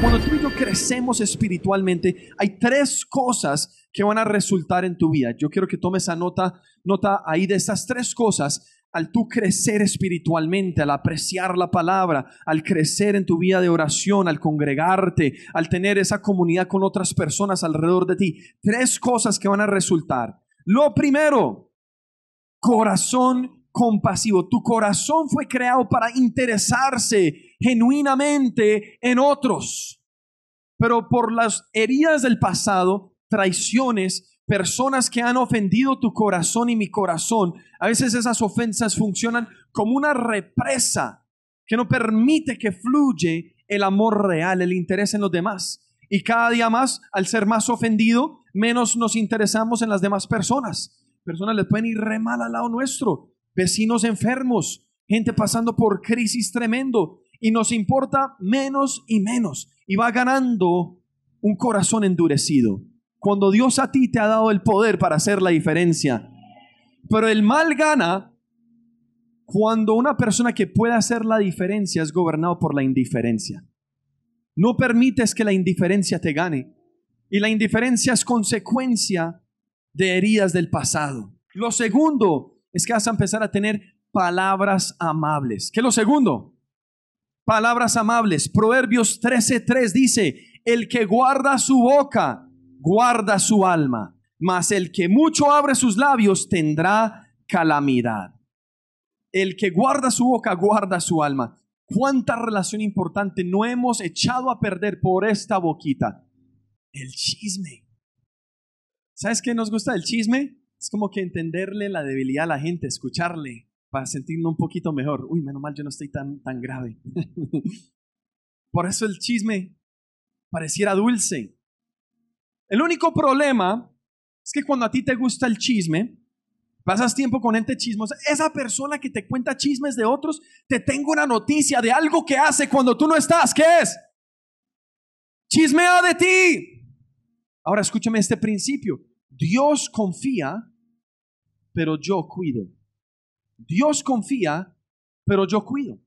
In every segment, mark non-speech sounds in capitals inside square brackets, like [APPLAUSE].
Cuando tú y yo crecemos espiritualmente, hay tres cosas que van a resultar en tu vida. Yo quiero que tomes esa nota, nota ahí de esas tres cosas al tú crecer espiritualmente, al apreciar la palabra, al crecer en tu vida de oración, al congregarte, al tener esa comunidad con otras personas alrededor de ti. Tres cosas que van a resultar. Lo primero, corazón compasivo. Tu corazón fue creado para interesarse genuinamente en otros. Pero por las heridas del pasado, traiciones, personas que han ofendido tu corazón y mi corazón, a veces esas ofensas funcionan como una represa que no permite que fluya el amor real, el interés en los demás. Y cada día más, al ser más ofendido, menos nos interesamos en las demás personas. Personas les pueden ir re mal al lado nuestro vecinos enfermos, gente pasando por crisis tremendo y nos importa menos y menos y va ganando un corazón endurecido. Cuando Dios a ti te ha dado el poder para hacer la diferencia. Pero el mal gana cuando una persona que puede hacer la diferencia es gobernado por la indiferencia. No permites que la indiferencia te gane. Y la indiferencia es consecuencia de heridas del pasado. Lo segundo es que vas a empezar a tener palabras amables. ¿Qué es lo segundo? Palabras amables. Proverbios 13:3 dice, el que guarda su boca, guarda su alma, mas el que mucho abre sus labios tendrá calamidad. El que guarda su boca, guarda su alma. ¿Cuánta relación importante no hemos echado a perder por esta boquita? El chisme. ¿Sabes qué nos gusta el chisme? Es como que entenderle la debilidad a la gente, escucharle para sentirme un poquito mejor. Uy, menos mal yo no estoy tan, tan grave. [LAUGHS] Por eso el chisme pareciera dulce. El único problema es que cuando a ti te gusta el chisme, pasas tiempo con gente chismosa, esa persona que te cuenta chismes de otros, te tengo una noticia de algo que hace cuando tú no estás. ¿Qué es? Chismea de ti. Ahora escúchame este principio. Dios confía pero yo cuido. Dios confía, pero yo cuido.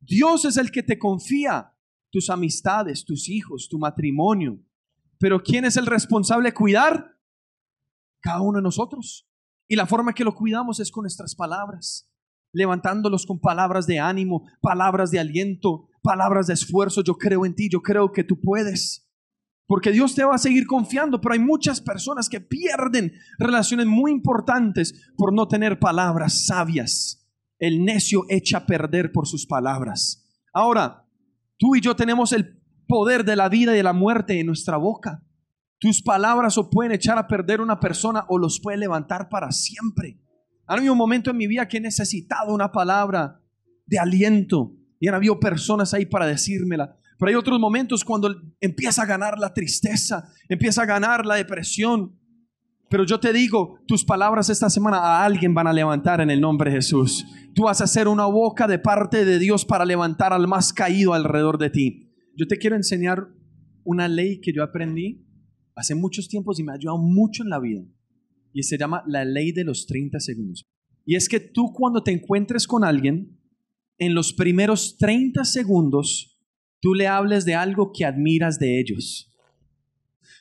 Dios es el que te confía tus amistades, tus hijos, tu matrimonio. Pero ¿quién es el responsable de cuidar? Cada uno de nosotros. Y la forma que lo cuidamos es con nuestras palabras, levantándolos con palabras de ánimo, palabras de aliento, palabras de esfuerzo. Yo creo en ti, yo creo que tú puedes porque Dios te va a seguir confiando, pero hay muchas personas que pierden relaciones muy importantes por no tener palabras sabias. El necio echa a perder por sus palabras. Ahora, tú y yo tenemos el poder de la vida y de la muerte en nuestra boca. Tus palabras o pueden echar a perder una persona o los puede levantar para siempre. Ha habido un momento en mi vida que he necesitado una palabra de aliento y han habido personas ahí para decírmela. Pero hay otros momentos cuando empieza a ganar la tristeza, empieza a ganar la depresión. Pero yo te digo, tus palabras esta semana a alguien van a levantar en el nombre de Jesús. Tú vas a hacer una boca de parte de Dios para levantar al más caído alrededor de ti. Yo te quiero enseñar una ley que yo aprendí hace muchos tiempos y me ha ayudado mucho en la vida. Y se llama la ley de los 30 segundos. Y es que tú cuando te encuentres con alguien, en los primeros 30 segundos tú le hables de algo que admiras de ellos.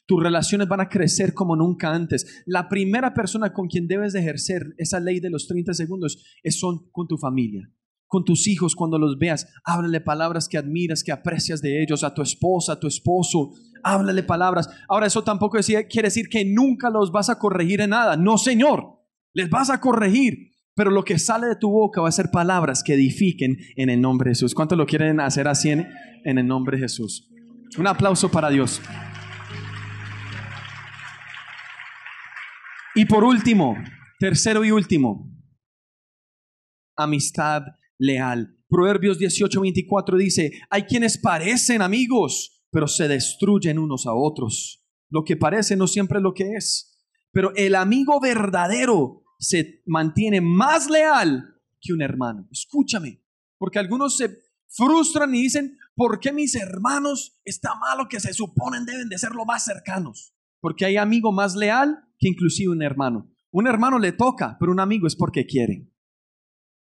Tus relaciones van a crecer como nunca antes. La primera persona con quien debes ejercer esa ley de los 30 segundos es son con tu familia con tus hijos cuando los veas. Háblale palabras que admiras, que aprecias de ellos, a tu esposa, a tu esposo. Háblale palabras. Ahora, eso tampoco quiere decir que nunca los vas a corregir en nada. No, Señor, les vas a corregir. Pero lo que sale de tu boca va a ser palabras que edifiquen en el nombre de Jesús. ¿Cuántos lo quieren hacer así en, el nombre de Jesús? Un aplauso para Dios. Y por último, tercero y último, amistad leal. Proverbios 18.24 dice, hay quienes parecen amigos, pero se destruyen unos a otros. Lo que parece no siempre es lo que es. Pero el amigo verdadero se mantiene más leal que un hermano. Escúchame, porque algunos se frustran y dicen, ¿por qué mis hermanos está malo que se suponen deben de ser lo más cercanos? Porque hay amigo más leal que inclusive un hermano. Un hermano le toca, pero un amigo es porque quieren.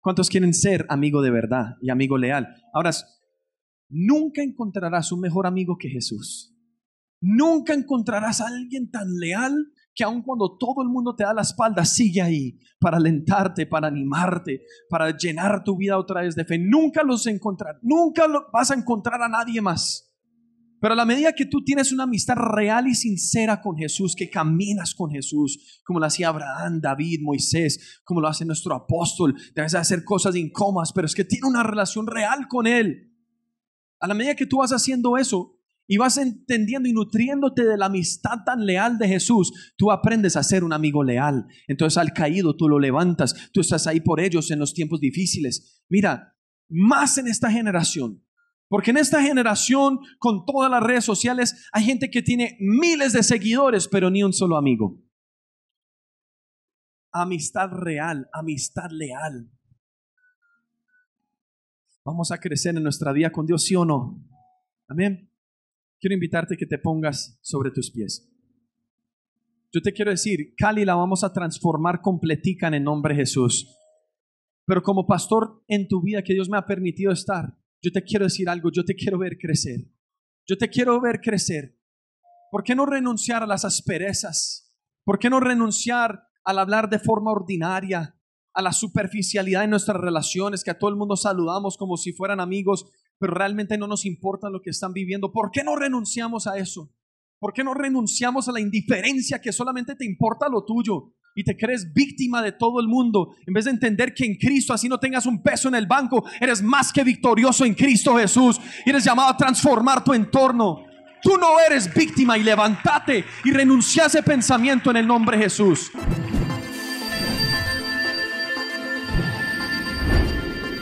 ¿Cuántos quieren ser amigo de verdad y amigo leal? Ahora, nunca encontrarás un mejor amigo que Jesús. Nunca encontrarás a alguien tan leal que aun cuando todo el mundo te da la espalda, sigue ahí para alentarte, para animarte, para llenar tu vida otra vez de fe. Nunca los encontrarás, nunca vas a encontrar a nadie más. Pero a la medida que tú tienes una amistad real y sincera con Jesús, que caminas con Jesús, como lo hacía Abraham, David, Moisés, como lo hace nuestro apóstol, debes hacer cosas incómodas, pero es que tiene una relación real con Él. A la medida que tú vas haciendo eso, y vas entendiendo y nutriéndote de la amistad tan leal de Jesús, tú aprendes a ser un amigo leal. Entonces al caído tú lo levantas, tú estás ahí por ellos en los tiempos difíciles. Mira, más en esta generación, porque en esta generación con todas las redes sociales hay gente que tiene miles de seguidores, pero ni un solo amigo. Amistad real, amistad leal. Vamos a crecer en nuestra vida con Dios, sí o no. Amén quiero invitarte que te pongas sobre tus pies. Yo te quiero decir, Cali la vamos a transformar completica en el nombre de Jesús. Pero como pastor en tu vida que Dios me ha permitido estar, yo te quiero decir algo, yo te quiero ver crecer. Yo te quiero ver crecer. ¿Por qué no renunciar a las asperezas? ¿Por qué no renunciar al hablar de forma ordinaria, a la superficialidad de nuestras relaciones, que a todo el mundo saludamos como si fueran amigos, pero realmente no nos importa lo que están viviendo. ¿Por qué no renunciamos a eso? ¿Por qué no renunciamos a la indiferencia que solamente te importa lo tuyo? Y te crees víctima de todo el mundo. En vez de entender que en Cristo, así no tengas un peso en el banco, eres más que victorioso en Cristo Jesús. Y eres llamado a transformar tu entorno. Tú no eres víctima y levántate y renuncia a ese pensamiento en el nombre de Jesús.